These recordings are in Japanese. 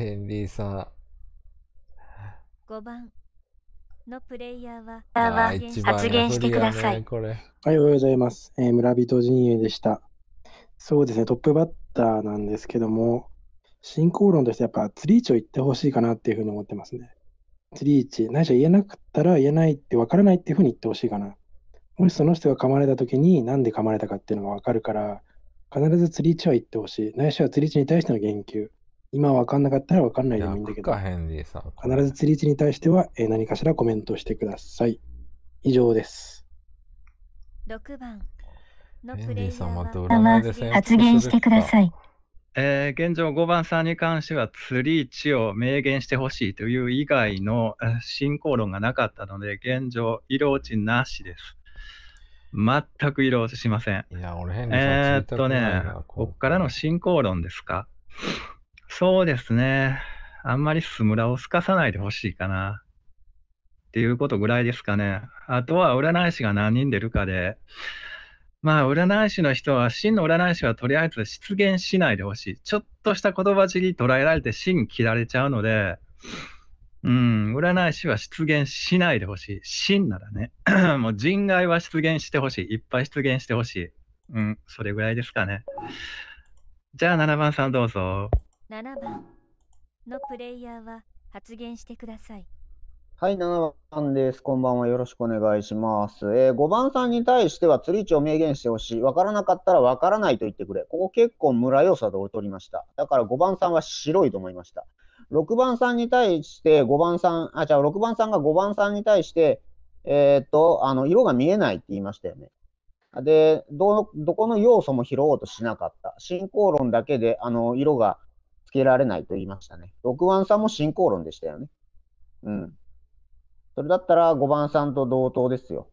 ヘンリーさん。5番のプレイヤーは発言してください。はい、おはようございます、えー、村人陣営でした。そうですね、トップバッターなんですけども、進行論としてやっぱツリーチを言ってほしいかなっていうふうに思ってますね。ツリーチ、何しろ言えなかったら言えないって分からないっていうふうに言ってほしいかな。もしその人が噛まれた時に何で噛まれたかっていうのが分かるから、必ず釣りチは言ってほしい。ないしは釣りチに対しての言及。今わかんなかったらわかんないでもいいんだけど、かンさん。必ず釣り地に対しては、えー何かしらコメントしてください。以上です。6番のヘンプレリーイヤさーんはた占い発言してください。えー現状5番さんに関しては釣り地を明言してほしいという以外の進行論がなかったので現状色落ちなしです全く色落ちしませんいや、俺ヘンリーえーっとねここからの進行論ですかそうですね。あんまりスムラをすかさないでほしいかな。っていうことぐらいですかね。あとは占い師が何人出るかで、まあ、占い師の人は、真の占い師はとりあえず出現しないでほしい。ちょっとした言葉尻捉えられて真切られちゃうので、うん、占い師は出現しないでほしい。真ならね。もう人外は出現してほしい。いっぱい出現してほしい。うん、それぐらいですかね。じゃあ、7番さんどうぞ。7番のプレイヤーは発言してください。はい、7番です。こんばんは。よろしくお願いします。えー、5番さんに対しては、釣り位置を明言してほしい。わからなかったらわからないと言ってくれ。ここ結構村要素で劣りました。だから5番さんは白いと思いました。6番さんに対して、5番さん、あ、じゃあ6番さんが5番さんに対して、えー、っと、あの、色が見えないって言いましたよね。で、ど、どこの要素も拾おうとしなかった。進行論だけで、あの、色がつけられないと言いましたね。6番さんも進行論でしたよね。うん。それだったら5番さんと同等ですよ。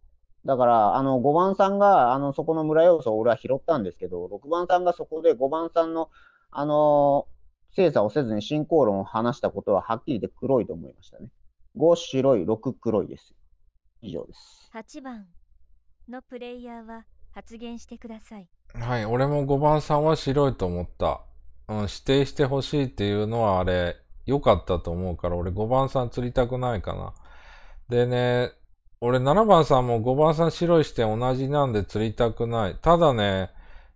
だから、あの、5番さんが、あの、そこの村要素を俺は拾ったんですけど、6番さんがそこで5番さんの、あのー、精査をせずに進行論を話したことははっきりで黒いと思いましたね。5白い、6黒いです。以上です。8番のプレイヤーは発言してください。はい、俺も5番さんは白いと思った。うん、指定してほしいっていうのはあれ、良かったと思うから、俺5番さん釣りたくないかな。でね、俺7番さんも5番さん白い視点同じなんで釣りたくない。ただね、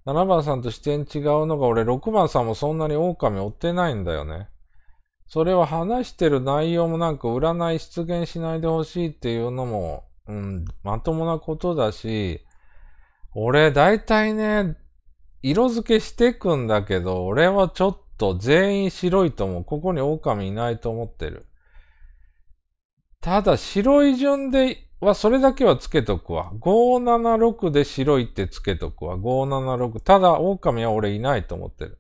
7番さんと視点違うのが、俺6番さんもそんなに狼追ってないんだよね。それは話してる内容もなんか占い出現しないでほしいっていうのも、うん、まともなことだし、俺大体ね、色付けしてくんだけど、俺はちょっと全員白いと思う。ここに狼いないと思ってる。ただ、白い順では、それだけはつけとくわ。576で白いってつけとくわ。576。ただ、狼は俺いないと思ってる。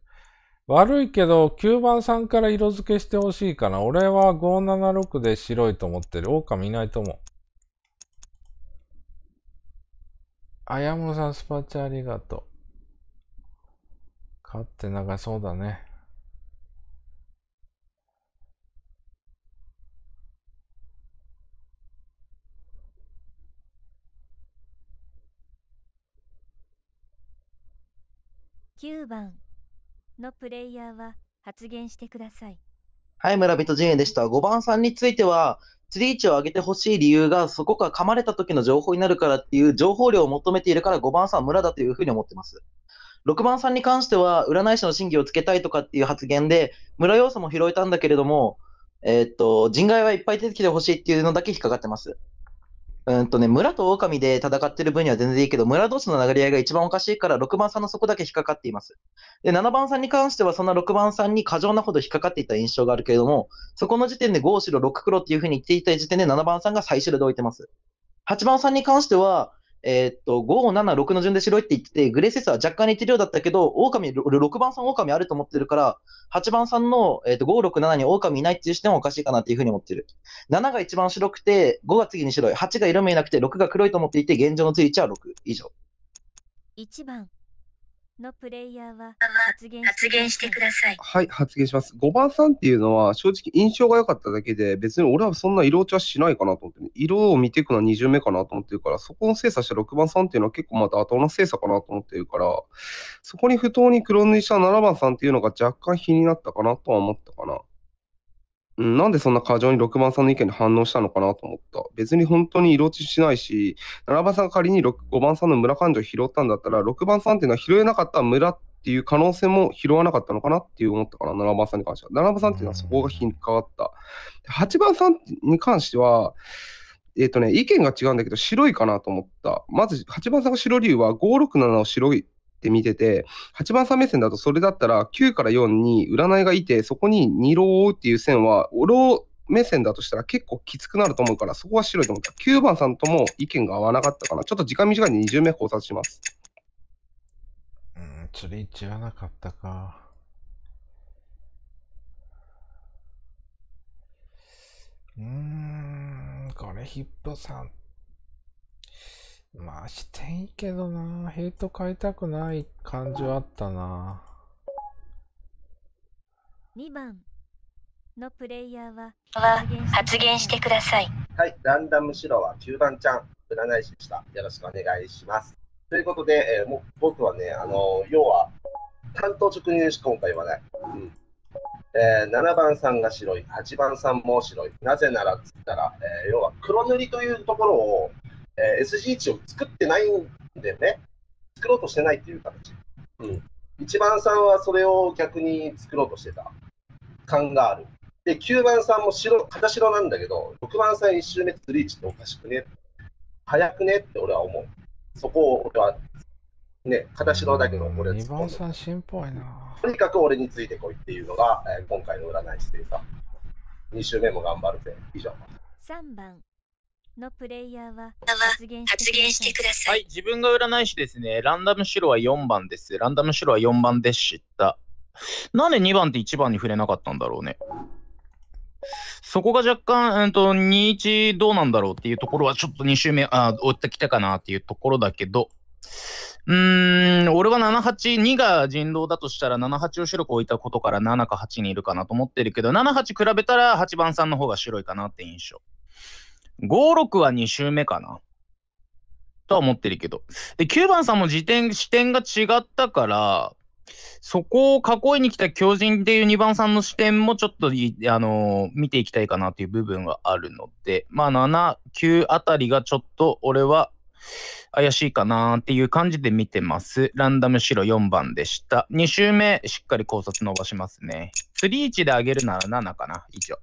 悪いけど、9番さんから色付けしてほしいかな。俺は576で白いと思ってる。狼いないと思う。あやむさん、スパチャありがとう。勝って長そうだね。9番のプレイヤーは発言してください。はい、村人陣営でした。5番さんについては、釣り位置を上げてほしい理由が、そこが噛まれた時の情報になるからっていう情報量を求めているから、5番さんは村だというふうに思ってます。6番さんに関しては、占い師の真偽をつけたいとかっていう発言で、村要素も拾えたんだけれども、えー、っと、人外はいっぱい出てきてほしいっていうのだけ引っかかってます。うんとね、村と狼で戦ってる分には全然いいけど、村同士の流れ合いが一番おかしいから、6番さんのそこだけ引っかかっています。で、7番さんに関しては、そんな6番さんに過剰なほど引っかかっていた印象があるけれども、そこの時点で5白6黒っていうふうに言っていた時点で7番さんが最終で置いてます。8番さんに関しては、えー、っと、5、7、6の順で白いって言ってて、グレーセスは若干似てるようだったけど、狼、6番さん狼あると思ってるから、8番さんの、えー、っと、5、6、7に狼いないっていう視点おかしいかなっていうふうに思ってる。7が一番白くて、5が次に白い、8が色目えなくて、6が黒いと思っていて、現状のついは6以上。1番。のプレイヤーは発言発言してください。はい、発言します。5番さんっていうのは正直印象が良かっただけで、別に俺はそんな色落ちはしないかなと思って、ね、色を見ていくのは2巡目かなと思ってるから、そこの精査した6番さんっていうのは結構また妥当な精査かなと思ってるから、そこに不当に黒塗りした7番さんっていうのが若干気になったかなとは思ったかな。なんでそんな過剰に6番さんの意見に反応したのかなと思った。別に本当に色落ちしないし、7番さんが仮に5番さんの村感情を拾ったんだったら、6番さんっていうのは拾えなかった村っていう可能性も拾わなかったのかなっていう思ったから、7番さんに関しては。7番さんっていうのはそこが引っかかった。8番さんに関しては、えっ、ー、とね、意見が違うんだけど、白いかなと思った。まず、8番さんが白理由は、567を白いって見てて、八番さん目線だとそれだったら9から4に占いがいて、そこに2浪っていう線は、浪目線だとしたら結構きつくなると思うから、そこは白いと思った。9番さんとも意見が合わなかったかな。ちょっと時間短いんで20名考察します。うん、釣り一はなかったか。うーん、これヒップさんまあしていいけどなヘイト買いたくない感じはあったな2番のプレイヤーは発言してくださいはいランダムシロは9番ちゃん占い師でしたよろしくお願いしますということで、えー、もう僕はねあの要は担当直入しか今回はない、うんえー、7番さんが白い8番さんも白いなぜならっつったら、えー、要は黒塗りというところをえー、SG 値を作ってないんだよね。作ろうとしてないっていう形。うん。1番さんはそれを逆に作ろうとしてた感がある。で、9番さんも白、片白なんだけど、6番さん1周目スリーチっておかしくね。早くねって俺は思う。そこを俺は、ね、片白だけど俺は2番さん心配な。とにかく俺についてこいっていうのが、えー、今回の占い師でさ。2周目も頑張るぜ。以上。3番。のプレイヤーは発言してください。はい、自分が占い師ですね。ランダム白は4番です。ランダム白は4番でした。なんで2番って1番に触れなかったんだろうね。そこが若干、うん、と2、1どうなんだろうっていうところはちょっと2周目、あ、追ってきたかなっていうところだけど、うーん、俺は7、8、2が人狼だとしたら7、8を白く置いたことから7か8にいるかなと思ってるけど、7、8比べたら8番さんの方が白いかなって印象。56は2周目かな。とは思ってるけど。で、9番さんも時点、視点が違ったから、そこを囲いに来た巨人っていう2番さんの視点もちょっと、あのー、見ていきたいかなという部分があるので、まあ、7、9あたりがちょっと俺は怪しいかなっていう感じで見てます。ランダム白4番でした。2周目、しっかり考察伸ばしますね。3、1で上げるなら7かな、以上。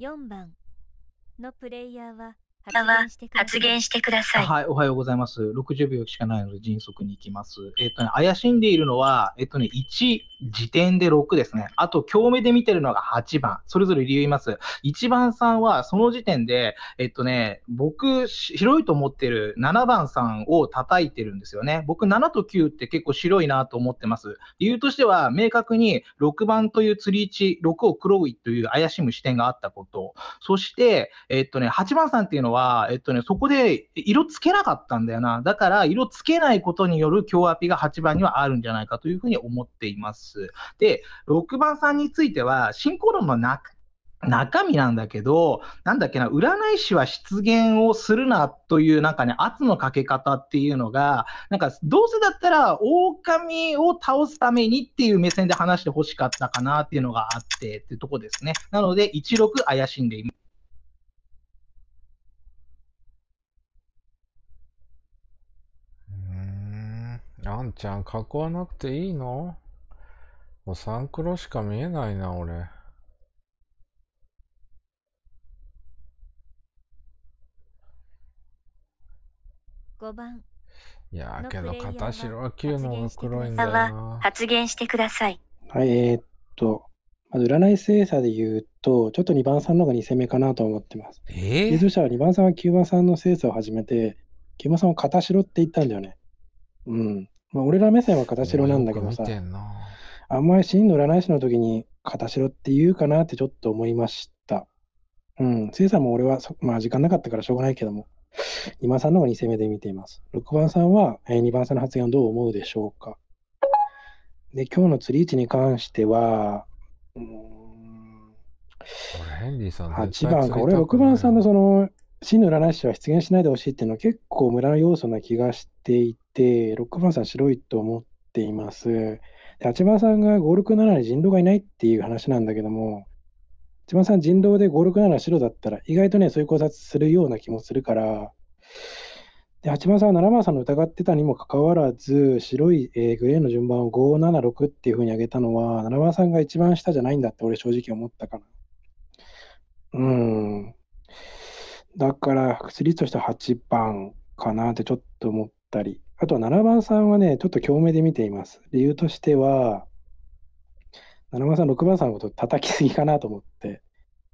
4番のプレイヤーはは発言してください。はい、おはようございます。60秒しかないので迅速に行きます。えっ、ー、とね、怪しんでいるのは、えっ、ー、とね、1、時点で6ですね。あと、共鳴で見てるのが8番。それぞれ理由います。1番さんは、その時点で、えっ、ー、とね、僕、白いと思ってる7番さんを叩いてるんですよね。僕、7と9って結構白いなと思ってます。理由としては、明確に6番という釣り位置、6を黒いという怪しむ視点があったこと。そして、えっとね、8番さんっていうのは、は、えっとね、そこで色つけなかったんだよな。だから、色つけないことによる強アピが8番にはあるんじゃないかというふうに思っています。で、6番さんについては、進行論の中、中身なんだけど、なんだっけな、占い師は出現をするなという、なんかね、圧のかけ方っていうのが、なんか、どうせだったら、狼を倒すためにっていう目線で話してほしかったかなっていうのがあって、っていうとこですね。なので、16怪しんでいます。あんちゃん、囲わなくていいのもうサンしか見えないな、俺。5番。いやーけど、片白は9の黒いんだな。発言してください。はい、えー、っと、まず占い精査で言うと、ちょっと2番さんの方が2戦目かなと思ってます。えー、リズ社は2番さんは9番さんの精査を始めて、9番さんを片白って言ったんだよね。うん。まあ、俺ら目線は片白なんだけどさ、あんまり真の占い師の時に片白って言うかなってちょっと思いました。うん、せいさんも俺は、まあ時間なかったからしょうがないけども、今番さんの方が2戦目で見ています。6番さんは、えー、2番さんの発言をどう思うでしょうか。で、今日の釣り位置に関しては、うん、8番か、俺6番さんのその、真の占い師は出現しないでほしいっていうのは結構村の要素な気がしていて、ロックンさん白いと思っています。で、八幡さんが567に人狼がいないっていう話なんだけども、八幡さん人狼で567白だったら、意外とね、そういう考察するような気もするから、で八幡さんは七幡さんの疑ってたにもかかわらず、白い、えー、グレーの順番を576っていうふうに上げたのは、七幡さんが一番下じゃないんだって俺正直思ったかな。うん。だから薬としては8番かなってちょっと思ったり、あとは7番さんはね、ちょっと強めで見ています。理由としては、7番さん、6番さんのこと叩きすぎかなと思って、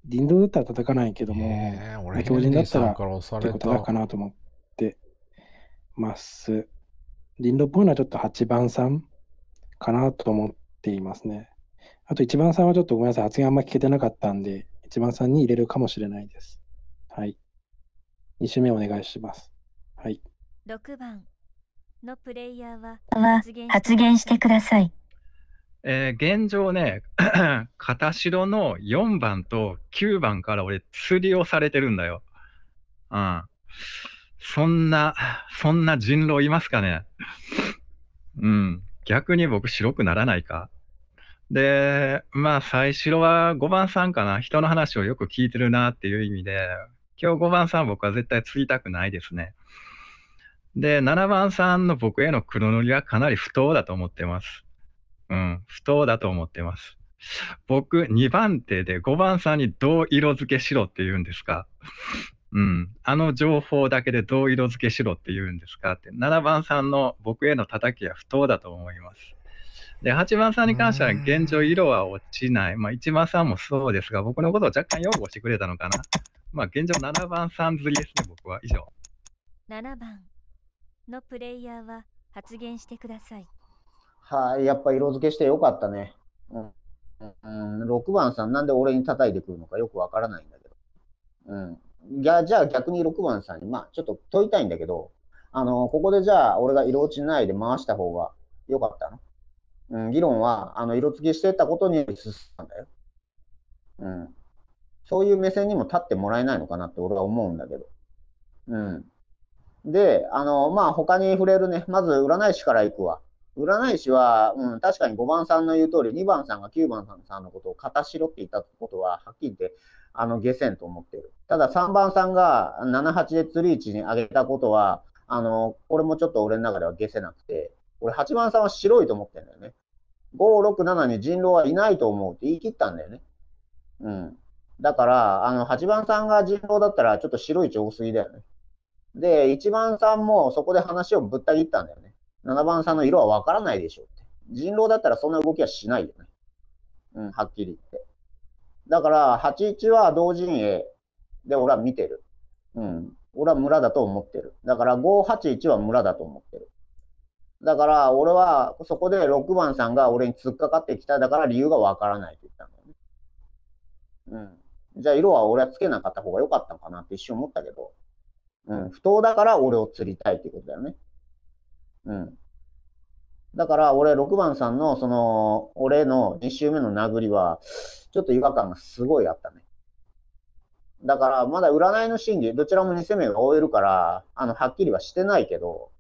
人道だったら叩かないけども、えー、強人だったら結構叩くかなと思ってます。人道っぽいのはちょっと8番さんかなと思っていますね。あと1番さんはちょっとごめんなさい、発言あんま聞けてなかったんで、1番さんに入れるかもしれないです。はい。2周目お願いします。はい。6番のプレイヤーは発言してください。えー、現状ね、片白の4番と9番から俺、釣りをされてるんだよ。うん。そんな、そんな人狼いますかね。うん。逆に僕、白くならないか。で、まあ、最白は5番さんかな。人の話をよく聞いてるなっていう意味で、今日5番さん僕は絶対釣りたくないですね。で、7番さんの僕への黒塗りはかなり不当だと思ってます。うん、不当だと思ってます。僕、2番手で5番さんにどう色付けしろって言うんですか。うん、あの情報だけでどう色付けしろって言うんですかって、7番さんの僕への叩きは不当だと思います。で、8番さんに関しては現状色は落ちない。まあ1番さんもそうですが、僕のことを若干擁護してくれたのかな。まあ、現状7番さん釣りですね、僕は。以上。7番のプレイヤーは発言してください。はい、やっぱ色付けしてよかったね。うん。うん、6番さん、なんで俺に叩いてくるのかよくわからないんだけど。うん。じゃあ、逆に6番さんに、まあ、ちょっと問いたいんだけど、あの、ここでじゃあ、俺が色落ちないで回した方がよかったのうん、議論は、あの、色付けしてたことに進んだよ。うん。そういう目線にも立ってもらえないのかなって俺は思うんだけど。うん。で、あの、まあ、他に触れるね。まず、占い師から行くわ。占い師は、うん、確かに5番さんの言う通り、2番さんが9番さんのことを片しろって言ったことは、はっきり言って、あの、下線と思ってる。ただ、3番さんが7、8で釣り位置に上げたことは、あの、俺もちょっと俺の中では下せなくて、俺8番さんは白いと思ってんだよね。5、6、7に人狼はいないと思うって言い切ったんだよね。うん。だから、あの、8番さんが人狼だったら、ちょっと白い血多すぎだよね。で、1番さんもそこで話をぶった切ったんだよね。7番さんの色はわからないでしょって。人狼だったらそんな動きはしないよね。うん、はっきり言って。だから、81は同陣営で俺は見てる。うん。俺は村だと思ってる。だから、581は村だと思ってる。だから、俺はそこで6番さんが俺に突っかかってきた。だから理由がわからないって言ったんだよね。うん。じゃあ色は俺はつけなかった方が良かったのかなって一瞬思ったけど、うん、不当だから俺を釣りたいっていうことだよね。うん。だから俺6番さんのその、俺の2周目の殴りは、ちょっと違和感がすごいあったね。だからまだ占いの真偽、どちらも2目が終えるから、あの、はっきりはしてないけど、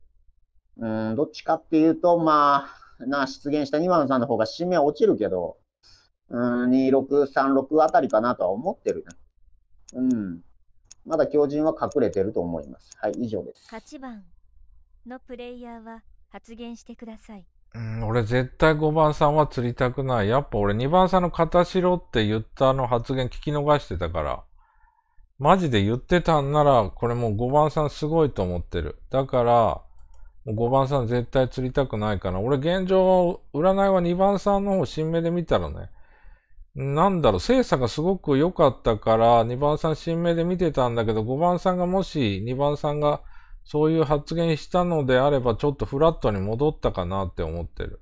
うん、どっちかっていうと、まあ、な、出現した2番さんの方が締めは落ちるけど、うん、2636あたりかなとは思ってる、ね。うん。まだ強靭は隠れてると思います。はい、以上です。8番のプレイヤーは発言してください。うん、俺絶対5番さんは釣りたくない。やっぱ俺2番さんの片白って言ったの発言聞き逃してたから。マジで言ってたんなら、これもう5番さんすごいと思ってる。だから、5番さん絶対釣りたくないから。俺現状、占いは2番さんの方新目で見たらね、なんだろう、精査がすごく良かったから、2番さん新名で見てたんだけど、5番さんがもし2番さんがそういう発言したのであれば、ちょっとフラットに戻ったかなって思ってる。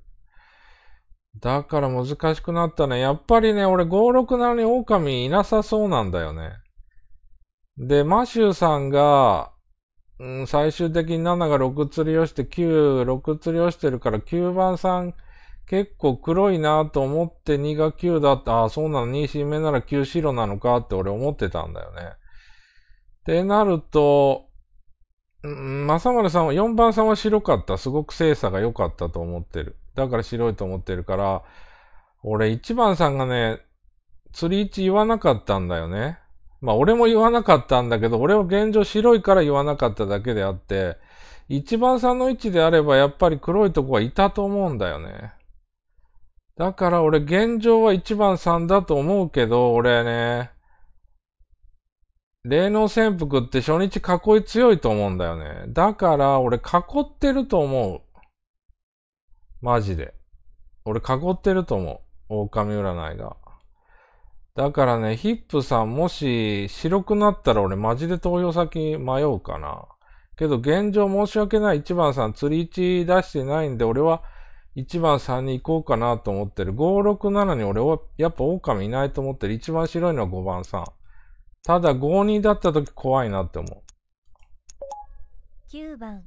だから難しくなったね。やっぱりね、俺567に狼いなさそうなんだよね。で、マシューさんが、うん、最終的に7が6釣りをして9、6釣りをしてるから9番さん、結構黒いなと思って2が9だった。ああ、そうなの。2新目なら9白なのかって俺思ってたんだよね。ってなると、うん、正丸さんは、4番さんは白かった。すごく精査が良かったと思ってる。だから白いと思ってるから、俺1番さんがね、釣り位置言わなかったんだよね。まあ俺も言わなかったんだけど、俺は現状白いから言わなかっただけであって、1番さんの位置であればやっぱり黒いとこはいたと思うんだよね。だから俺現状は1番3だと思うけど、俺ね、霊能潜伏って初日囲い強いと思うんだよね。だから俺囲ってると思う。マジで。俺囲ってると思う。狼占いが。だからね、ヒップさんもし白くなったら俺マジで投票先迷うかな。けど現状申し訳ない1番さん釣り1出してないんで俺は1番3に行こうかなと思ってる。5、6、7に俺はやっぱ狼いないと思ってる。一番白いのは5番3。ただ5、2だった時怖いなって思う。9番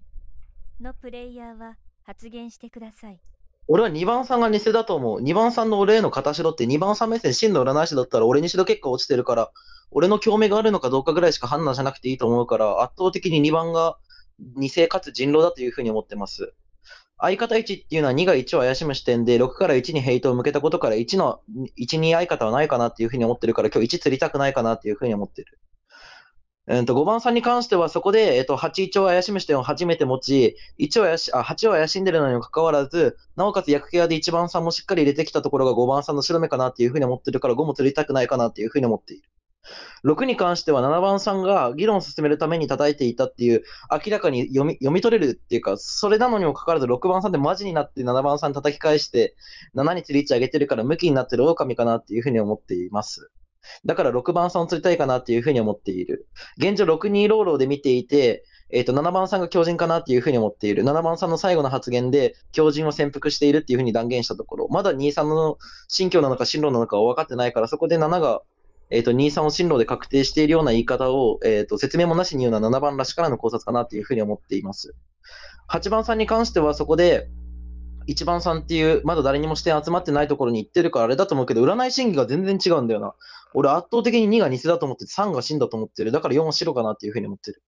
のプレイヤーは発言してください。俺は2番さんが偽だと思う。2番さんの俺への片白って2番さん目線真の占い師だったら俺にしろ結構落ちてるから、俺の共鳴があるのかどうかぐらいしか判断しなくていいと思うから、圧倒的に2番が偽かつ人狼だというふうに思ってます。相方1っていうのは2が1を怪しむ視点で、6から1にヘイトを向けたことから、1の、1に相方はないかなっていうふうに思ってるから、今日1釣りたくないかなっていうふうに思ってる。えー、と5番さんに関しては、そこで、えー、と8、1を怪しむ視点を初めて持ち、1を怪しあ8を怪しんでるのにもかかわらず、なおかつ役ケアで1番さんもしっかり入れてきたところが5番さんの白目かなっていうふうに思ってるから、5も釣りたくないかなっていうふうに思っている。6に関しては7番さんが議論を進めるために叩いていたっていう、明らかに読み読み取れるっていうか、それなのにもかかわらず6番さんでマジになって7番さん叩き返して、7日リーチ上げてるから向きになってる狼かなっていうふうに思っています。だから6番さんを釣りたいかなっていうふうに思っている。現状6-2ローローで見ていて、えっ、ー、と、7番さんが強人かなっていうふうに思っている。7番さんの最後の発言で、強人を潜伏しているっていうふうに断言したところ、まだ2-3の信教なのか進路なのかは分かってないから、そこで7がえっ、ー、と、2、3を進路で確定しているような言い方を、えっ、ー、と、説明もなしに言うのは7番らしからの考察かなというふうに思っています。8番さんに関してはそこで、1番さんっていう、まだ誰にも視点集まってないところに行ってるからあれだと思うけど、占い審議が全然違うんだよな。俺圧倒的に2が偽だと思ってて、3が真だと思ってる。だから4は白かなっていうふうに思ってる。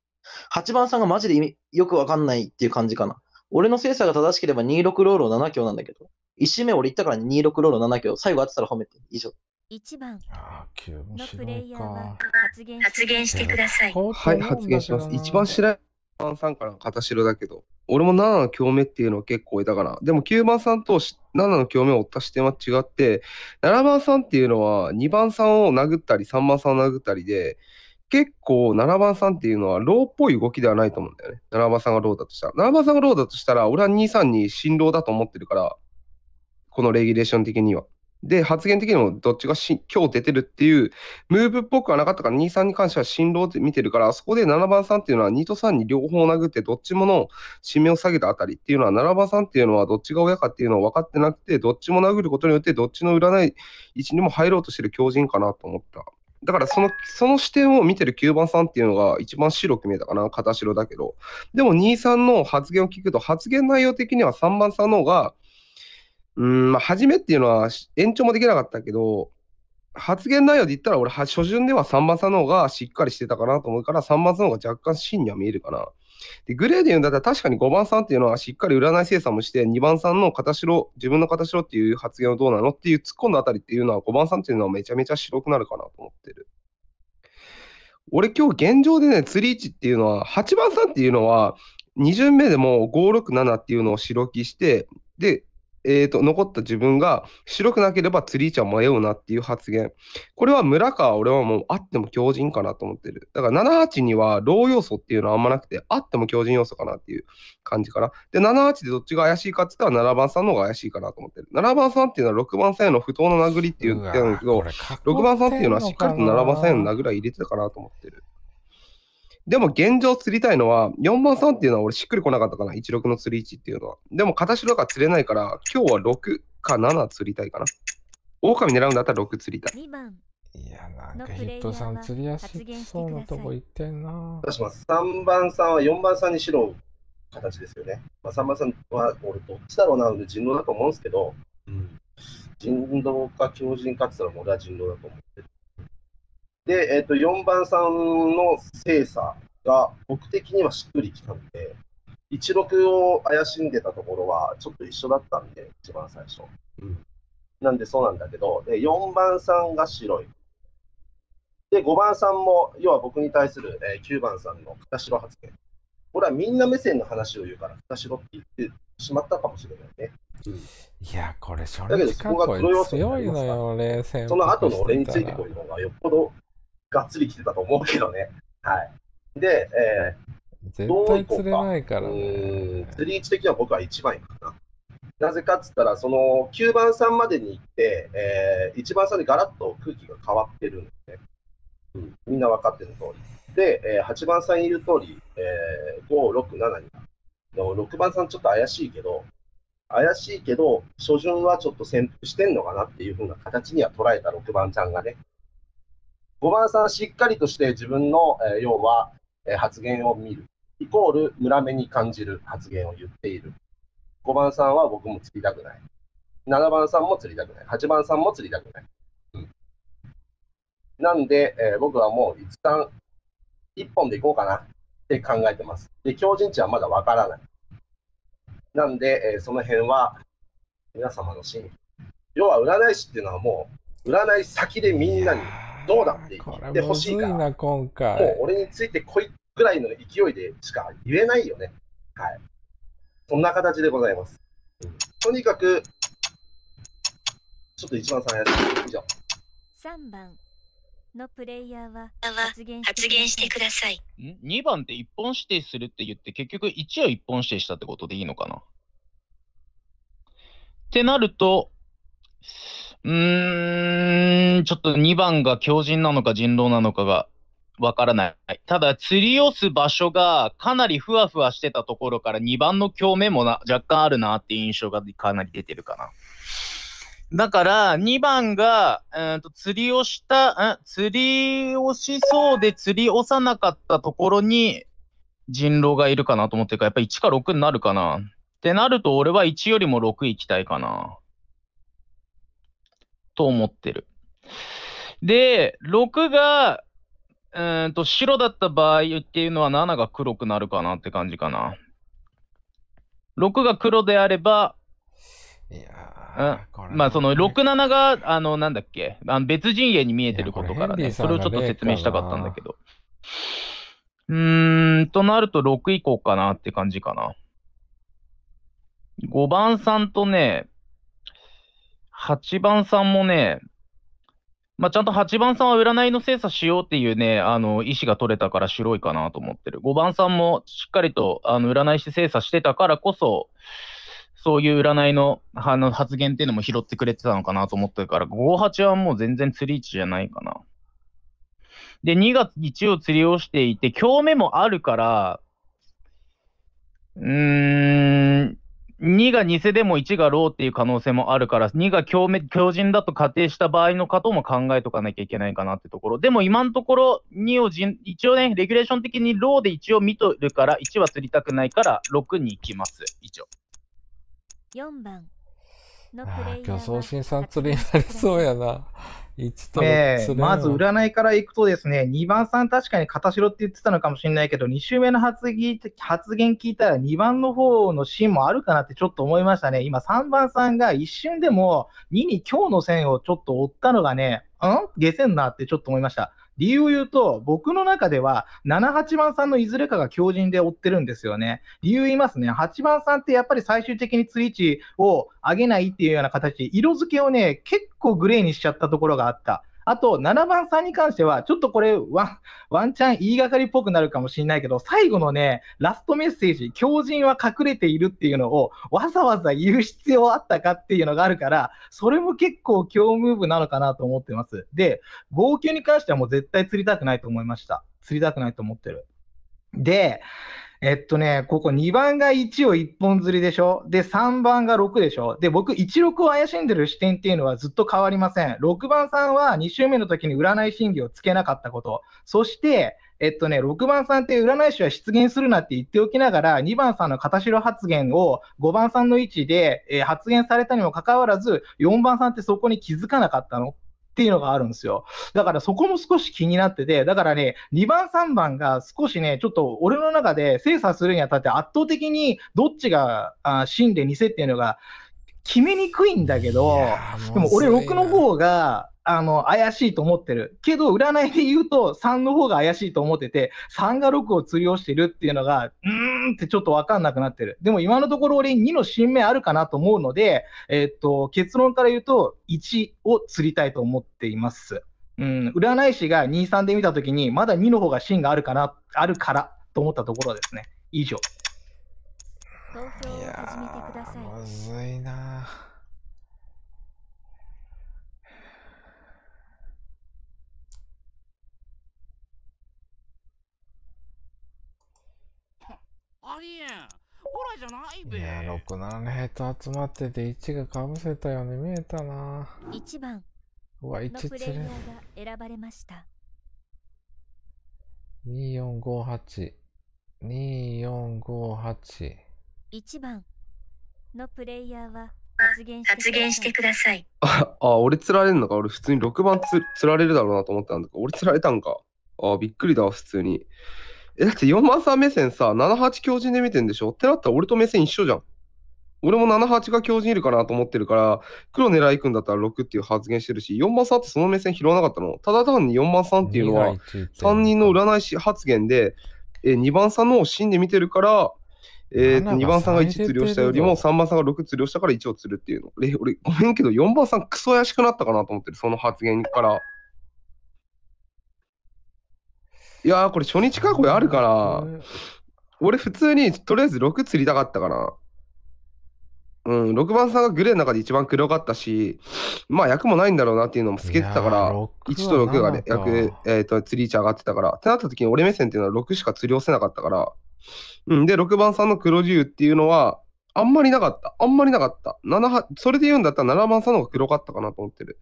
8番さんがマジでよくわかんないっていう感じかな。俺の精査が正しければ26ロール7強なんだけど、1周目俺行ったから26ロール7強、最後当てたら褒めて、以上。1番のプレイヤーは発言発言してください。はい、発言します。一番白い番さんから片白だけど、俺も7の共鳴っていうのは結構いたから、でも9番さんと7の共鳴を追った視点は違って、7番さんっていうのは2番さんを殴ったり3番さんを殴ったりで、結構7番さんっていうのはローっぽい動きではないと思うんだよね。7番さんがローだとしたら。7番さんがローだとしたら、俺は2、3に新郎だと思ってるから、このレギュレーション的には。で、発言的にもどっちがし今日出てるっていう、ムーブっぽくはなかったから、2、3に関しては新郎って見てるから、そこで7番さんっていうのは2と3に両方殴って、どっちもの締めを下げたあたりっていうのは、7番さんっていうのはどっちが親かっていうのを分かってなくて、どっちも殴ることによって、どっちの占い位置にも入ろうとしてる強靭かなと思った。だからそのその視点を見てる9番さんっていうのが一番白く見えたかな、片白だけど。でも2、3の発言を聞くと、発言内容的には3番さんの方が、うん、まあ、初めっていうのは延長もできなかったけど、発言内容で言ったら、俺、初旬では3番さんの方がしっかりしてたかなと思うから、3番さんの方が若干芯には見えるかな。で、グレーで言うんだったら、確かに5番さんっていうのはしっかり占い精査もして、2番さんの片白、自分の片白っていう発言はどうなのっていう突っ込んだあたりっていうのは、5番さんっていうのはめちゃめちゃ白くなるかなと思ってる。俺今日現状でね、釣り位置っていうのは、8番さんっていうのは、2巡目でも567っていうのを白きして、で、えーと、残った自分が白くなければツリーちゃん迷うなっていう発言。これは村川、俺はもうあっても強靭かなと思ってる。だから78にはロー要素っていうのはあんまなくて、あっても強靭要素かなっていう感じかな。で、78でどっちが怪しいかって言ったら7番さんの方が怪しいかなと思ってる。7番さんっていうのは6番さんへの不当な殴りって言ってるんだけど、6番さんっていうのはしっかりと7番さんへの殴りは入れてたかなと思ってる。でも現状釣りたいのは、4番3っていうのは俺しっくりこなかったかな、16の釣り位置っていうのは。でも片白が釣れないから、今日は6か7釣りたいかな。狼狙うんだったら6釣りたい。いや、なんかヒットさん釣りやすそうなとこ行ってんな。確3番さんは4番さんにしろ形ですよね。まあ、3番さんは俺どっちだろうなので人狼だと思うんですけど、うん、人狼か狂人かって言ったら俺は人狼だと思ってる。で、えっ、ー、と、4番さんの精査が僕的にはしっくりきたんで、16を怪しんでたところはちょっと一緒だったんで、一番最初。うん、なんでそうなんだけど、で4番さんが白い。で、5番さんも、要は僕に対する、えー、9番さんの二代発言。これはみんな目線の話を言うから、二代って言ってしまったかもしれないね。いや、これ、それそこが黒要素にその後の俺についてこういうのがよっぽどがっつり来てたと思うけどね。はい。で、えー、絶対釣れないからね。釣り位置的には僕は1番いくかな。なぜかっつったら、その9番さんまでに行って、えー、1番さんでガラッと空気が変わってるんで、うん、みんな分かってる通り。で、えー、8番さんいる通り、えー、5、6、7に。6番さんちょっと怪しいけど、怪しいけど、初旬はちょっと潜伏してんのかなっていうふうな形には捉えた6番ちゃんがね、5番さんしっかりとして自分の、えー、要は、えー、発言を見る。イコール、村目に感じる発言を言っている。5番さんは僕も釣りたくない。7番さんも釣りたくない。8番さんも釣りたくない。うん、なんで、えー、僕はもう一旦、1本でいこうかなって考えてます。で、強靭値はまだわからない。なんで、えー、その辺は、皆様の心理。要は占い師っていうのはもう、占い先でみんなに。どうだって言ってほしいか今回もう俺についてこいぐらいの勢いでしか言えないよね。はい。そんな形でございます。とにかく、ちょっと一番さんや以上。3番のプレイヤーは発言してください。2番って1本指定するって言って、結局1を1本指定したってことでいいのかなってなると、うーん、ちょっと2番が強靭なのか人狼なのかがわからない。ただ、釣りをす場所がかなりふわふわしてたところから2番の共鳴もな若干あるなって印象がかなり出てるかな。だから、2番が、うんと釣りをした、釣りをしそうで釣り押さなかったところに人狼がいるかなと思ってるから、やっぱり1か6になるかな。ってなると、俺は1よりも6行きたいかな。と思ってる。で、6が、うんと白だった場合っていうのは7が黒くなるかなって感じかな。6が黒であれば、うん、まあその67が、あの、なんだっけ、あの別陣営に見えてることからね、それをちょっと説明したかったんだけど。うーん、となると6以降かなって感じかな。5番さんとね、8番さんもね、まあ、ちゃんと8番さんは占いの精査しようっていうね、あの、意思が取れたから白いかなと思ってる。5番さんもしっかりと、あの、占い師精査してたからこそ、そういう占いのあの発言っていうのも拾ってくれてたのかなと思ってるから、5、8はもう全然釣り位置じゃないかな。で、2月1を釣りをしていて、興味もあるから、うーん、2が偽でも1がローっていう可能性もあるから、2が強強靭だと仮定した場合のことも考えとかなきゃいけないかなってところ。でも今のところ、2を一応ね、レギュレーション的にローで一応見とるから、1は釣りたくないから6に行きます。以上。4番。ああ、今日送信さん釣りになりそうやな。えー、まず占いからいくとですね、2番さん確かに片白って言ってたのかもしれないけど、2週目の発言聞いたら2番の方のシーンもあるかなってちょっと思いましたね。今3番さんが一瞬でも2に今日の線をちょっと追ったのがね、うん下せになってちょっと思いました。理由を言うと、僕の中では、7、8番さんのいずれかが強靭で追ってるんですよね。理由言いますね。8番さんってやっぱり最終的に追り値を上げないっていうような形、色付けをね、結構グレーにしちゃったところがあった。あと、7番さんに関しては、ちょっとこれワ、ワンチャン言いがかりっぽくなるかもしれないけど、最後のね、ラストメッセージ、狂人は隠れているっていうのを、わざわざ言う必要あったかっていうのがあるから、それも結構強ムーブなのかなと思ってます。で、号泣に関してはもう絶対釣りたくないと思いました。釣りたくないと思ってる。で、えっとね、ここ2番が1を1本釣りでしょで、3番が6でしょで、僕、16を怪しんでる視点っていうのはずっと変わりません。6番さんは2周目の時に占い審議をつけなかったこと。そして、えっとね、6番さんって占い師は出現するなって言っておきながら、2番さんの片白発言を5番さんの位置で、えー、発言されたにもかかわらず、4番さんってそこに気づかなかったのっていうのがあるんですよ。だからそこも少し気になってて、だからね、2番、3番が少しね、ちょっと俺の中で精査するにあたって圧倒的にどっちが真で偽っていうのが決めにくいんだけど、でも俺6の方が、あの、怪しいと思ってる。けど、占いで言うと、3の方が怪しいと思ってて、3が6を釣りをしてるっていうのが、うーんってちょっとわかんなくなってる。でも今のところ俺2の新目あるかなと思うので、えっと、結論から言うと、1を釣りたいと思っています。うん、占い師が2、3で見たときに、まだ2の方が芯があるかな、あるからと思ったところですね。以上。いやー、むずいなありえんほらじゃないべいや67ヘッド集まってて1がかぶせたよう、ね見えたな1番うわ1プレ選ばれました24582458 1番のプレイヤーは発言してください。ああ、俺つられるのか。俺普通に6番つつられるだろうなと思ったんだけど、俺つられたんか。ああ、びっくりだわ、普通に。え、だって4万さん目線さ、78強人で見てんでしょってなったら俺と目線一緒じゃん。俺も78が強人いるかなと思ってるから、黒狙い行くんだったら6っていう発言してるし、4番さんってその目線拾わなかったの。ただ単に4番さんっていうのは、3人の占い師発言で、え2番さんのを死んで見てるから、えー、2番さんが1釣りをしたよりも、3番さんが6釣りをしたから1を釣るっていうの。俺、ごめんけど、4番さんクソ怪しくなったかなと思ってる、その発言から。いやー、これ初日か、こあるかな。俺、普通にとりあえず6釣りたかったかな。うん、6番さんがグレーの中で一番黒かったし、まあ役もないんだろうなっていうのも透けてたから、1と6がね、役、えっ、と、釣り位置上がってたから、ってなった時に俺目線っていうのは6しか釣り寄せなかったから、うん、で、6番さんの黒竜っていうのは、あんまりなかった。あんまりなかった。7、それで言うんだったら7番さんの方が黒かったかなと思ってる。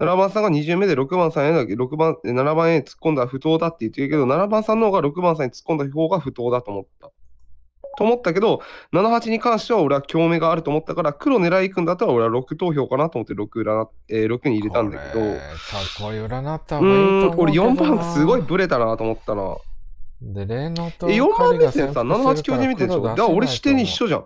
7番さんが2巡目で6番さんへ6番、7番へ突っ込んだ不当だって言ってるけど、7番さんの方が6番さんに突っ込んだ方が不当だと思った。と思ったけど、78に関しては俺は共鳴があると思ったから、黒狙い行くんだったら俺は6投票かなと思って6占、えー、6に入れたんだけど。これ、占った方がいいと思う俺4番すごいブレたなと思ったな。で、例のと。4番目線さ、78教授見てるでしょ。だから俺視点に一緒じゃん。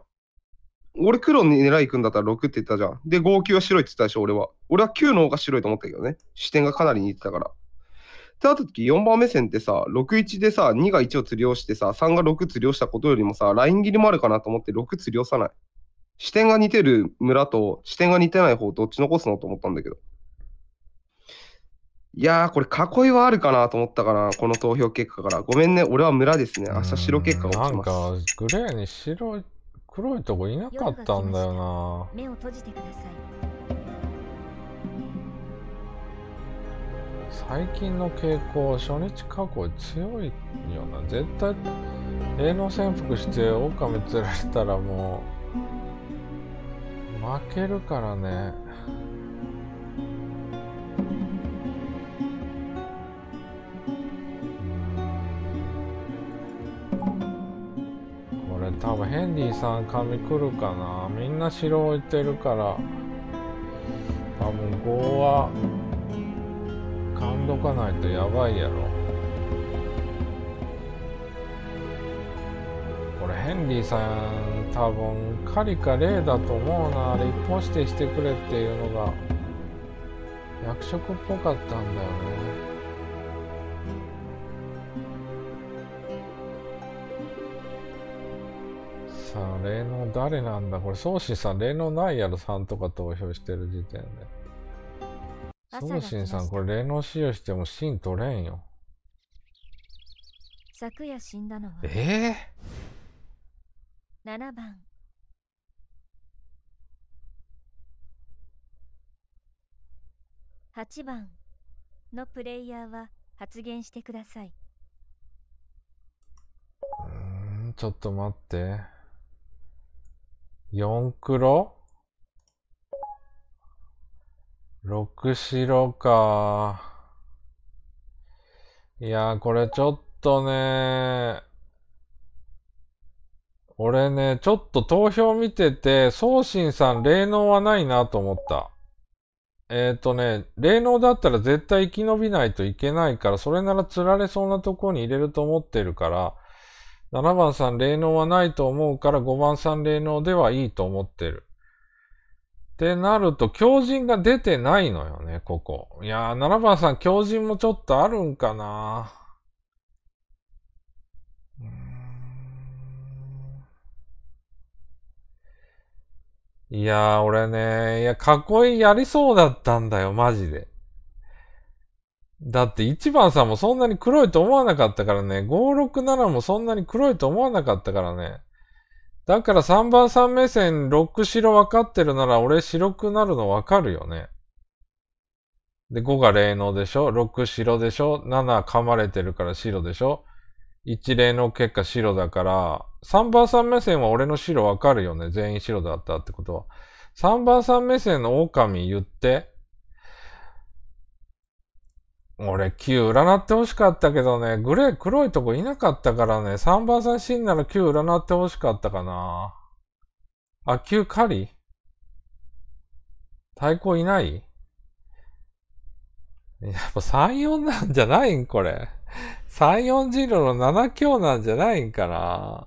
俺黒狙い行くんだったら6って言ったじゃん。で、号泣は白いって言ったでしょ、俺は。俺は9の方が白いと思ったけどね。視点がかなり似てたから。ってなった時、4番目線ってさ、61でさ、2が1を釣りをしてさ、3が6釣りをしたことよりもさ、ライン切りもあるかなと思って6釣りをさない。視点が似てる村と視点が似てない方どっち残すのと思ったんだけど。いやー、これ囲いはあるかなと思ったかな、この投票結果から。ごめんね、俺は村ですね。明日白結果を落ちます。なんか、グレーに白い。黒いとこいなかったんだよな目を閉じてください最近の傾向初日過去強いよな絶対営農潜伏して狼釣られたらもう負けるからねれ多分ヘンリーさん髪来るかなみんな白置いてるから多分5は勘どかないとやばいやろこれヘンリーさん多分カリかレだと思うなあれ一本してしてくれっていうのが役職っぽかったんだよねさん、霊能誰なんだこれ、宗心さん、霊能ないやろ、さんとか投票してる時点で。宗心さん、これ霊能使用しても芯取れんよ。昨夜死んだのは。えぇ、ー、?7 番。8番のプレイヤーは発言してください。うん、ちょっと待って。4黒 ?6 白か。いやー、これちょっとね俺ね、ちょっと投票見てて、宗信さん霊能はないなと思った。えっ、ー、とね、霊能だったら絶対生き延びないといけないから、それなら釣られそうなとこに入れると思ってるから、7番さん霊能はないと思うから5番さん霊能ではいいと思ってる。ってなると、狂人が出てないのよね、ここ。いやー、7番さん、狂人もちょっとあるんかなー。いやー、俺ね、いや、囲いやりそうだったんだよ、マジで。だって1番さんもそんなに黒いと思わなかったからね。567もそんなに黒いと思わなかったからね。だから3番さん目線6白分かってるなら俺白くなるの分かるよね。で、5が霊能でしょ ?6 白でしょ ?7 噛まれてるから白でしょ一例の結果白だから、3番さん目線は俺の白分かるよね。全員白だったってことは。3番さん目線の狼言って。俺、9占って欲しかったけどね、グレー黒いとこいなかったからね、3番さん死んなら9占って欲しかったかな。あ、9狩り太鼓いないやっぱ3、4なんじゃないんこれ。3、4次郎の7強なんじゃないんかな。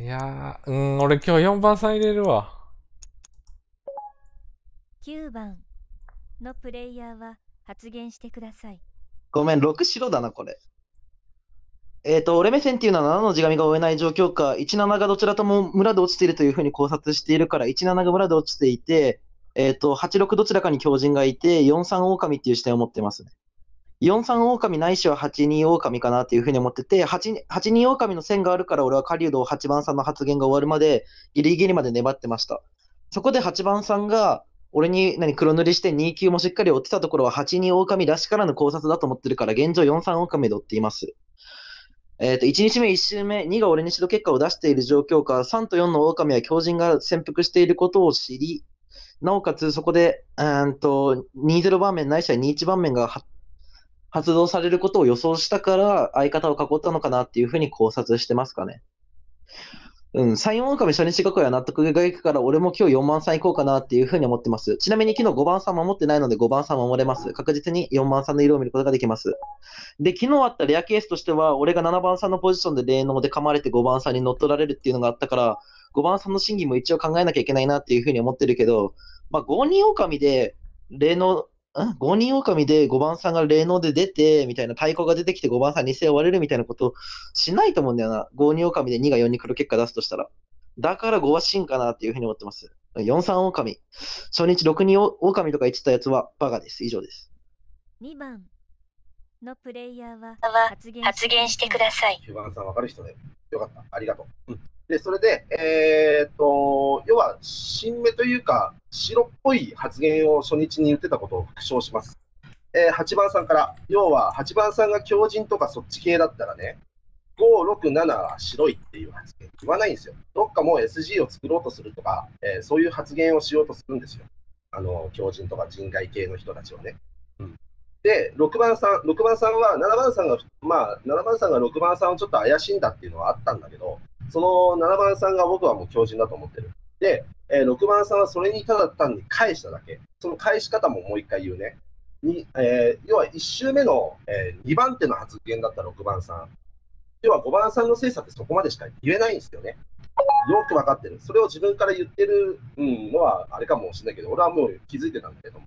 いやー、うん、俺今日4番さん入れるわ。9番。のプレイヤーは発言してください。ごめん、6白だな、これ。えっ、ー、と、俺目線っていうのは7の地紙が追えない状況か、17がどちらとも村で落ちているというふうに考察しているから、17が村で落ちていて、えっ、ー、と、86どちらかに狂人がいて、43狼っていう視点を持ってますね。43狼ないしは82狼かなっていうふうに思ってて、8 82狼の線があるから俺は狩人を8番さんの発言が終わるまでギリギリまで粘ってました。そこで8番さんが、俺に何黒塗りして2級もしっかり追ってたところは8人狼らしからぬ考察だと思ってるから現状4、3狼で追っています。えー、と1日目、1周目、2が俺に指導結果を出している状況下、3と4の狼は強人が潜伏していることを知り、なおかつそこで、うんと、2-0番面ないしは2-1番面が発動されることを予想したから、相方を囲ったのかなっていうふうに考察してますかね。うん、3、4狼。初日囲いは納得がいくから、俺も今日4万3行こうかなっていうふうに思ってます。ちなみに昨日5番3守ってないので5番3守れます。確実に4番3の色を見ることができます。で、昨日あったレアケースとしては、俺が7番3のポジションで霊能で噛まれて5番3に乗っ取られるっていうのがあったから、5番3の審議も一応考えなきゃいけないなっていうふうに思ってるけど、まあ、5人狼で霊能5人狼で5番さんが霊能で出て、みたいな太鼓が出てきて5番さん2世を割れるみたいなことしないと思うんだよな。5人狼で2が4に来る結果出すとしたら。だから5は真かなっていうふうに思ってます。4、3狼。初日6人狼とか言ってたやつはバカです。以上です。2番のプレイヤーは発言してください。1番さんわかる人で、ね、よかった。ありがとう。うんで、それで、えー、っと、要は、新芽というか、白っぽい発言を初日に言ってたことを復唱します。えー、8番さんから、要は8番さんが強靭とかそっち系だったらね、5、6、7は白いっていう発言言わないんですよ。どっかもう SG を作ろうとするとか、えー、そういう発言をしようとするんですよ。あの、強靭とか人外系の人たちはね。うん、で、6番さん、6番さんは、7番さんが、まあ、7番さんが6番さんをちょっと怪しいんだっていうのはあったんだけど、その7番さんが僕はもう強人だと思ってる。で、えー、6番さんはそれにただ単に返しただけ。その返し方ももう一回言うね。にえー、要は1周目の、えー、2番手の発言だった6番さん。要は5番さんの精査ってそこまでしか言えないんですよね。よく分かってる。それを自分から言ってる、うん、のはあれかもしれないけど、俺はもう気づいてたんだけども。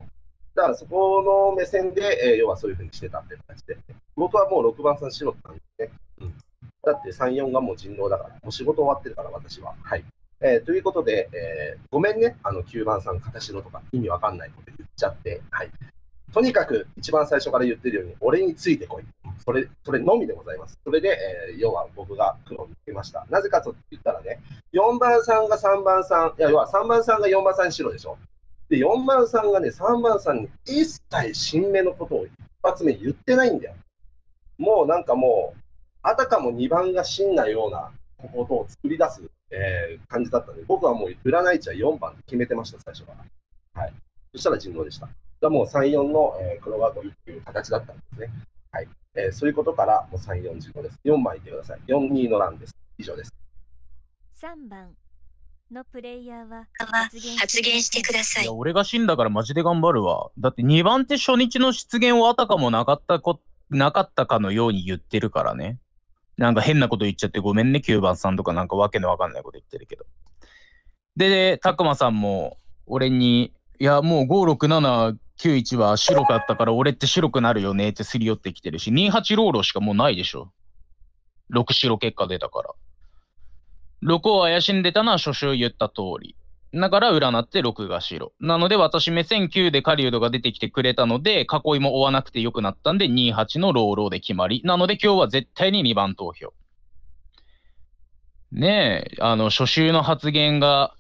だからそこの目線で、えー、要はそういうふうにしてたって感じで、僕はもう6番さんしろって感じでね。うんだって3、4がもう人狼だから、もう仕事終わってるから、私は。はい。えー、ということで、えー、ごめんね、あの9番さん、片白とか意味わかんないこと言っちゃって、はい。とにかく、一番最初から言ってるように、俺についてこい。それ、それのみでございます。それで、えー、要は僕が苦労を見つけました。なぜかと言ったらね、4番さんが3番さん、いや、要は3番さんが4番さんにしろでしょ。で、4番さんがね、3番さんに一切新芽のことを一発目言ってないんだよ。もうなんかもう、あたかも2番が真なようなことを作り出す、えー、感じだったので、僕はもう占い値は4番って決めてました、最初は。はい、そしたら人狼でした。がもう3、4の、えー、黒が5という形だったんですね。はいえー、そういうことから、もう3、4、15です。4枚いってください。4、2の欄です。以上です。3番のプレイヤーは発言してください。いや俺が死んだからマジで頑張るわ。だって2番って初日の出現をあたかもなかったこなかったかのように言ってるからね。なんか変なこと言っちゃってごめんね、9番さんとかなんかわけのわかんないこと言ってるけど。で、たくまさんも俺に、いや、もう5、6、7、91は白かったから俺って白くなるよねってすり寄ってきてるし、28ローロしかもうないでしょ。6白結果出たから。6を怪しんでたのは初週言った通り。だから占って録画しろ。なので私目線9で狩人が出てきてくれたので、囲いも追わなくてよくなったんで、28のローローで決まり。なので今日は絶対に2番投票。ねえ、あの、初週の発言が、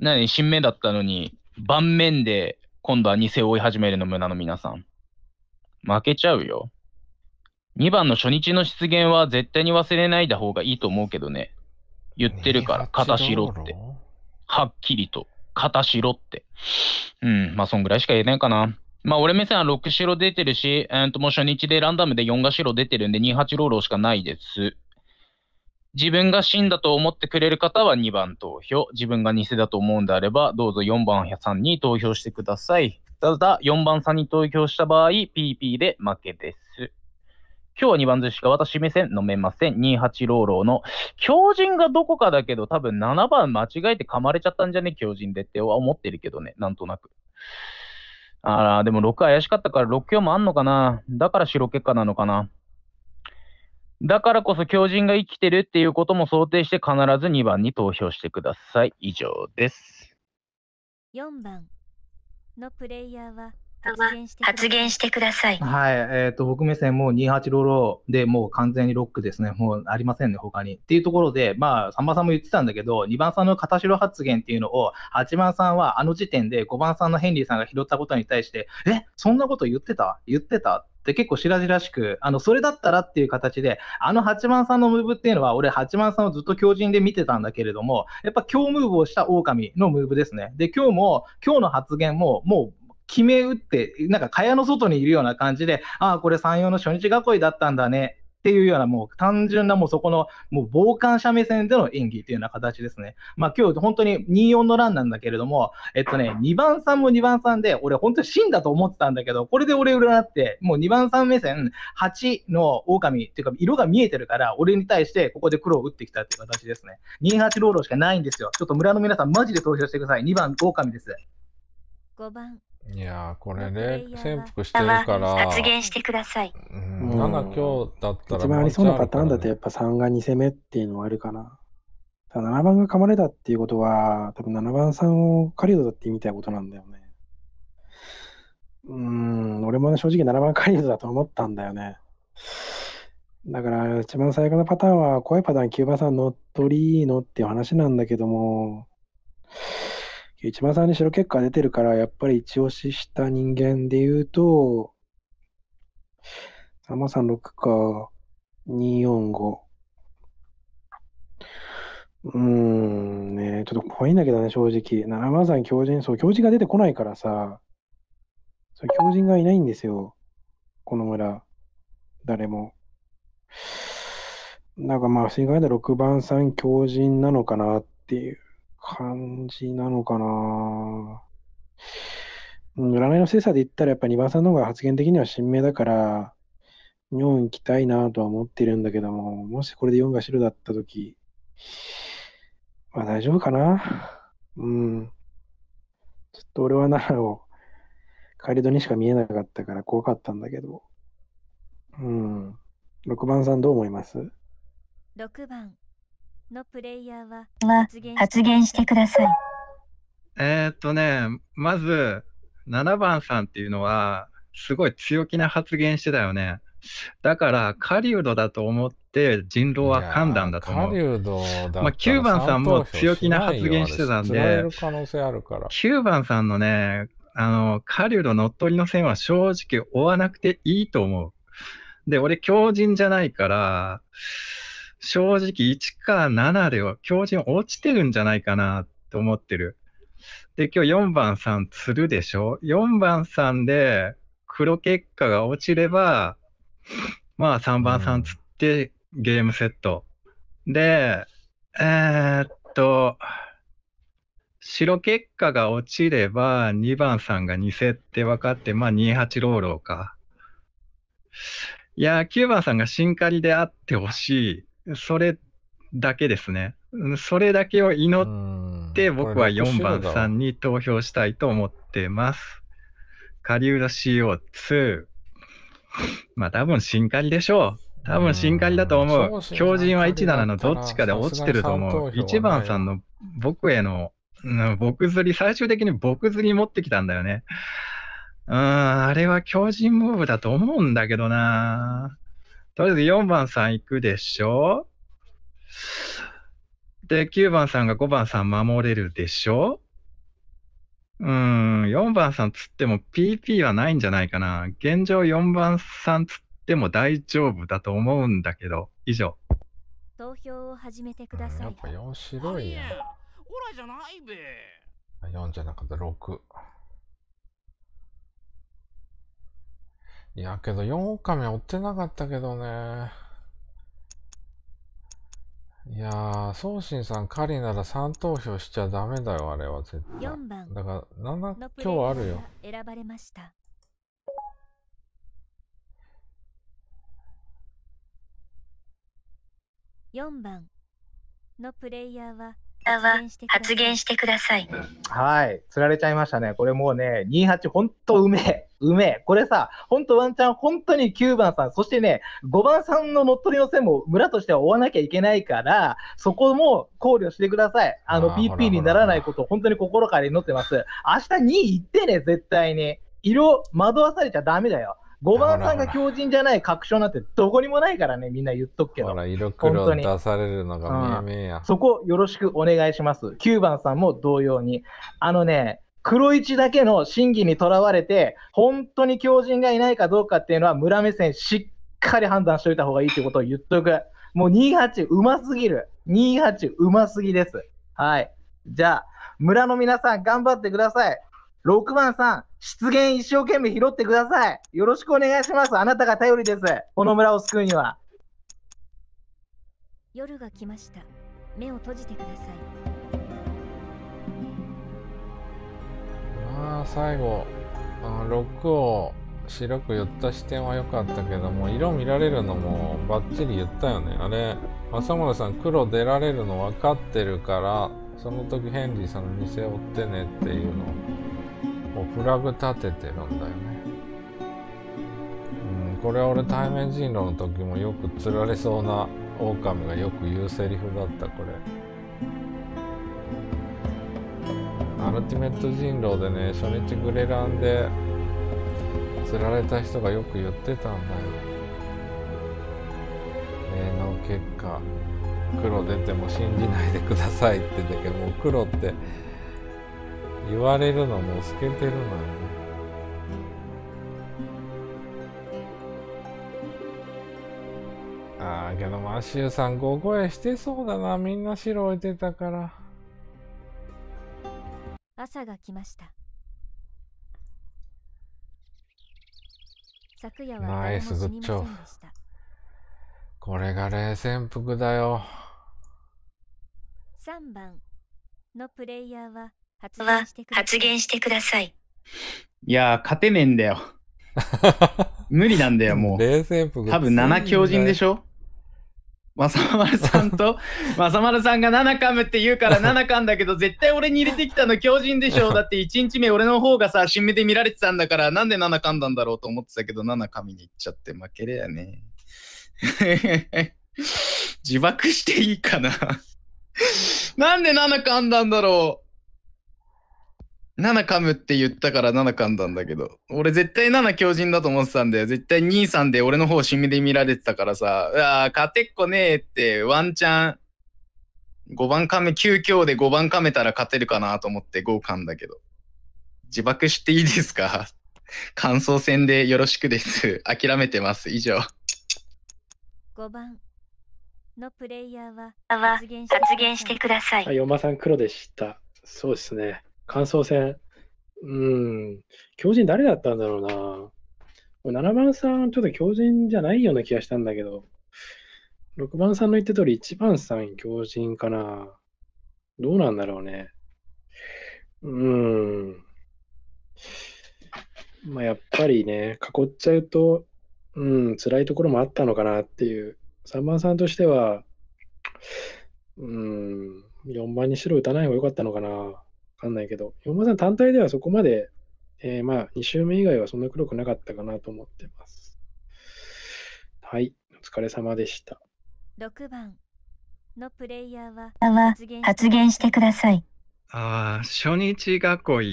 何、新芽だったのに、盤面で今度は偽を追い始めるの駄の皆さん。負けちゃうよ。2番の初日の出現は絶対に忘れないだ方がいいと思うけどね。言ってるから、片白って。はっきりと、片白って。うん、まあ、そんぐらいしか言えないかな。まあ、俺目線は6白出てるし、えー、ともう初日でランダムで4が白出てるんで、28ローローしかないです。自分が真だと思ってくれる方は2番投票。自分が偽だと思うんであれば、どうぞ4番さんに投票してください。ただ、4番さんに投票した場合、PP で負けです。今日は2番寿司か私目線飲めません。28ローローの狂人がどこかだけど多分7番間違えて噛まれちゃったんじゃね狂人でって思ってるけどね。なんとなく。あら、でも6怪しかったから6強もあんのかな。だから白結果なのかな。だからこそ狂人が生きてるっていうことも想定して必ず2番に投票してください。以上です。4番のプレイヤーは発言してください。はい、えー、と、僕目線もう28ロロでもう完全にロックですね。もうありませんね、他に。っていうところで、まあ、さんまさんも言ってたんだけど、2番さんの片白発言っていうのを、8番さんはあの時点で5番さんのヘンリーさんが拾ったことに対して、え、そんなこと言ってた言ってたっ結構白々しく、あの、それだったらっていう形で、あの八幡さんのムーブっていうのは、俺八幡さんをずっと強靭で見てたんだけれども、やっぱ今日ムーブをした狼のムーブですね。で、今日も、今日の発言も、もう決め打って、なんか蚊帳の外にいるような感じで、ああ、これ山陽の初日囲いだったんだね。っていうようなもう単純なもうそこのもう傍観者目線での演技というような形ですね。まあ今日本当に2-4のランなんだけれども、えっとね、2番さんも2番さんで、俺本当に死んだと思ってたんだけど、これで俺占って、もう2番さん目線、8の狼っていうか色が見えてるから、俺に対してここで黒を打ってきたっていう形ですね。28ローロしかないんですよ。ちょっと村の皆さんマジで投票してください。2番狼です。5番いやこれね、潜伏してるから。発言してください。うん、7強だったら、ね、一番ありそうなパターンだとやっぱ3が2攻めっていうのはあるかな。だ7番が噛まれたっていうことは、多分7番さんを狩人だってみたいなことなんだよね。うん、俺も、ね、正直7番狩人だと思ったんだよね。だから一番最悪のパターンは怖いパターン9番さん乗っ取りのっていう話なんだけども、一番最初に白結果出てるから、やっぱり一押しした人間で言うと、336か、245。うーん、ね、ちょっと怖いんだけどね、正直。7 3強人、そう、強人が出てこないからさ、そう、強人がいないんですよ。この村。誰も。なんかまあ、正解で6番さん強人なのかなっていう。感じなのかな。うん、占いの精査で言ったら、やっぱ2番さんの方が発言的には新名だから、日本行きたいなとは思ってるんだけども、もしこれで4が白だったとき、まあ大丈夫かな。うん。ちょっと俺は奈良を、カリドにしか見えなかったから怖かったんだけど。うん。6番さんどう思います ?6 番、のプレイヤーは発言してください。えー、っとね、まず7番さんっていうのはすごい強気な発言してたよね。だから狩人だと思って人狼は判断だと思う。だまあ、9番さんも強気な発言してたんで、9番さんのね、あの狩人乗っ取りの線は正直追わなくていいと思う。で、俺強人じゃないから、正直1か7では強靭落ちてるんじゃないかなと思ってる。で、今日4番さん釣るでしょ ?4 番さんで黒結果が落ちれば、まあ3番さん釣ってゲームセット。うん、で、えー、っと、白結果が落ちれば2番さんが2セって分かって、まあ28ローローか。いや、9番さんがシンカリであってほしい。それだけですね。それだけを祈って、僕は4番さんに投票したいと思ってます。狩浦 CO2。まあ多分新カリでしょう。多分新カリだと思う。強靭は17のどっちかで落ちてると思う。1番さんの僕への、うん、僕釣り、最終的に僕釣り持ってきたんだよね。うん、あれは強靭ムーブだと思うんだけどな。とりあえず4番さん行くでしょで、9番さんが5番さん守れるでしょうん、4番さんつっても PP はないんじゃないかな。現状4番さんつっても大丈夫だと思うんだけど、以上。投票を始めてください。やっぱ4白いじゃないべ。4じゃなかった、6。いやけど4狼は追ってなかったけどね。いやー、宗心さん狩りなら3投票しちゃダメだよ、あれは絶対。4番だから7、今日あるよ。選ばれました4番のプレイヤーは方は発言してください。はい。釣られちゃいましたね。これもうね、28ほんとうめえ。うめえ。これさ、ほんとワンチャン、本当に9番さん、そしてね、5番さんの乗っ取りの線も村としては追わなきゃいけないから、そこも考慮してください。あの、PP にならないことを本当に心から祈ってます。明日2位行ってね、絶対に。色惑わされちゃダメだよ。5番さんが強人じゃない確証なんてどこにもないからね、みんな言っとくけど。ほら、色黒出されるのが見え見えや、うん、そこよろしくお願いします。9番さんも同様に。あのね、黒一だけの審議にとらわれて、本当に強人がいないかどうかっていうのは村目線しっかり判断しといた方がいいってことを言っとく。もう28うますぎる。28うますぎです。はい。じゃあ、村の皆さん頑張ってください。6番さん、失言一生懸命拾ってください。よろしくお願いします。あなたが頼りです。この村を救うには。夜が来ました。目を閉じてください。ああ、最後。あ6を白く言った視点は良かったけども、色見られるのもバッチリ言ったよね。あれ、浅村さん黒出られるの分かってるから、その時ヘンリーさんの店を追ってねっていうの。こうラグ立ててるんだよね。うん、これは俺対面人狼の時もよく釣られそうな狼がよく言うセリフだったこれ。アルティメット人狼でね初日グレランで釣られた人がよく言ってたんだよ芸の結果黒出ても信じないでくださいってたけどもう黒って言われるのも透けてるのよね。ああ、けどマシューさんご声してそうだな。みんな白置いてたから。朝が来ました。昨夜はナイスグッチョこれが冷戦服だよ3番のプレイヤーは発言してください。発言してください。いやー、勝てねえんだよ。無理なんだよ、もう。冷戦多分7強人でしょまさまるさんと、まさまるさんが7噛むって言うから7噛んだけど、絶対俺に入れてきたの強人でしょだって1日目俺の方がさ、新目で見られてたんだから、なんで7噛んだんだろうと思ってたけど、7噛みに行っちゃって負けれやね。自爆していいかななんで7噛んだんだろう7噛むって言ったから7噛んだんだけど、俺絶対7強人だと思ってたんだよ。絶対2、3で俺の方しみで見られてたからさ、うわ勝てっこねえってワンチャン、5番噛め、9強で5番噛めたら勝てるかなと思って5噛んだけど。自爆していいですか 感想戦でよろしくです。諦めてます。以上。5番のプレイヤーは発言してください。あ、よまさん黒でした。そうですね。感想戦。うん。強人誰だったんだろうな。7番さん、ちょっと強人じゃないような気がしたんだけど、6番さんの言った通り、1番さん強人かな。どうなんだろうね。うん。まあ、やっぱりね、囲っちゃうと、うん、辛いところもあったのかなっていう。3番さんとしては、うん、4番に白打たない方が良かったのかな。かんないけど、4馬さん単体ではそこまで、えー、まあ、2周目以外はそんな黒くなかったかなと思ってます。はい、お疲れ様でした。6番のプレイヤーは発言してください。ああ、初日囲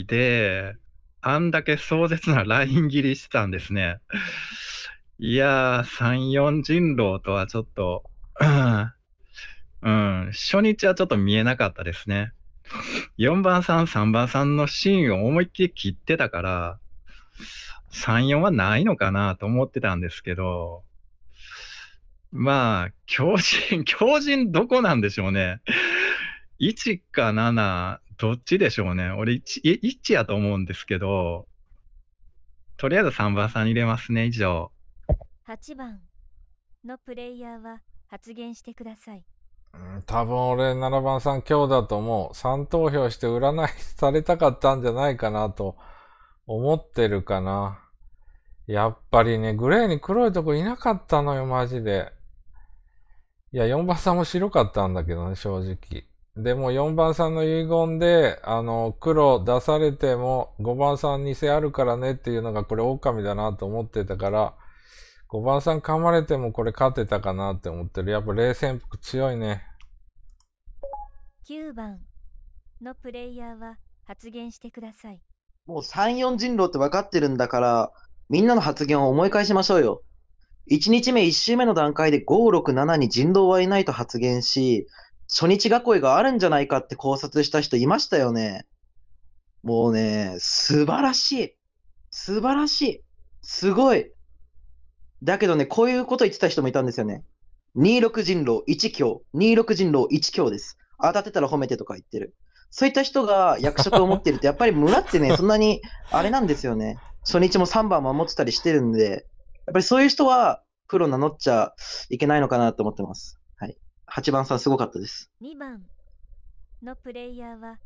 いで、あんだけ壮絶なライン切りしてたんですね。いやー、3、4人狼とはちょっと、うん、初日はちょっと見えなかったですね。4番さん、3番さんのシーンを思いっきり切ってたから、3、4はないのかなと思ってたんですけど、まあ、強靭、強靭どこなんでしょうね。1か7、どっちでしょうね。俺1、1やと思うんですけど、とりあえず3番さん入れますね、以上。8番のプレイヤーは発言してください。うん、多分俺、7番さん今日だともう3投票して占いされたかったんじゃないかなと思ってるかな。やっぱりね、グレーに黒いとこいなかったのよ、マジで。いや、4番さんも白かったんだけどね、正直。でも4番さんの遺言で、あの、黒出されても5番さん偽あるからねっていうのがこれ狼だなと思ってたから、5番さん噛まれてもこれ勝てたかなって思ってる。やっぱ冷戦服強いね。9番のプレイヤーは発言してください。もう3、4人狼って分かってるんだから、みんなの発言を思い返しましょうよ。1日目、1週目の段階で5、6、7に人狼はいないと発言し、初日囲いがあるんじゃないかって考察した人いましたよね。もうね、素晴らしい。素晴らしい。すごい。だけどね、こういうこと言ってた人もいたんですよね。26人狼1強、26人狼1強です。当たってたら褒めてとか言ってる。そういった人が役職を持ってると、やっぱり村ってね、そんなにあれなんですよね。初日も3番守ってたりしてるんで、やっぱりそういう人はプロ名乗っちゃいけないのかなと思ってます。はい。8番さんすごかったです。2番。のプレイヤーは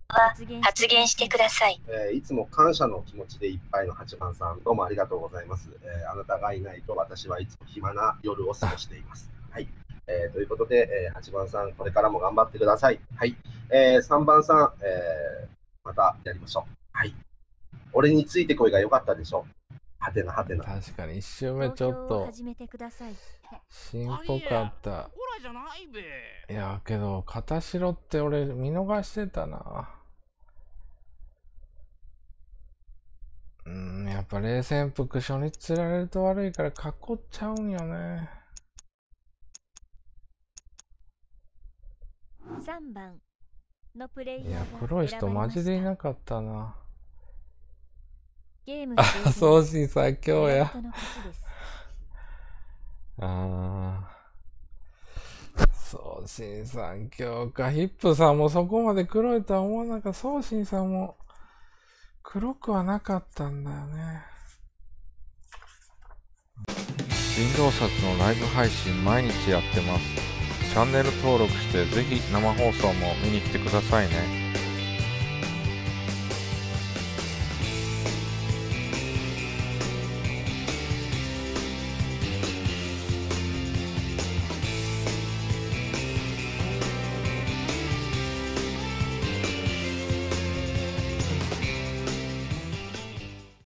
発言してください、えー、いつも感謝の気持ちでいっぱいの八番さんどうもありがとうございます、えー、あなたがいないと私はいつも暇な夜を過ごしていますはい、えー、ということで、え8番さんこれからも頑張ってくださいはい、えー、3番さん、えまたやりましょうはい俺についてこいが良かったでしょはてなはてな。確かに一周目ちょっとしんぽかった。いやけど、片白って俺見逃してたな。うん、やっぱ冷戦服初日釣られると悪いから囲っちゃうんよね。3番のプレイヤーいや、黒い人マジでいなかったな。ゲームあ、送信さん、今日や。ああ。送信さん、今日か。ヒップさんもそこまで黒いとは思わなかった。送信さんも黒くはなかったんだよね。人狼作のライブ配信毎日やってます。チャンネル登録して、ぜひ生放送も見に来てくださいね。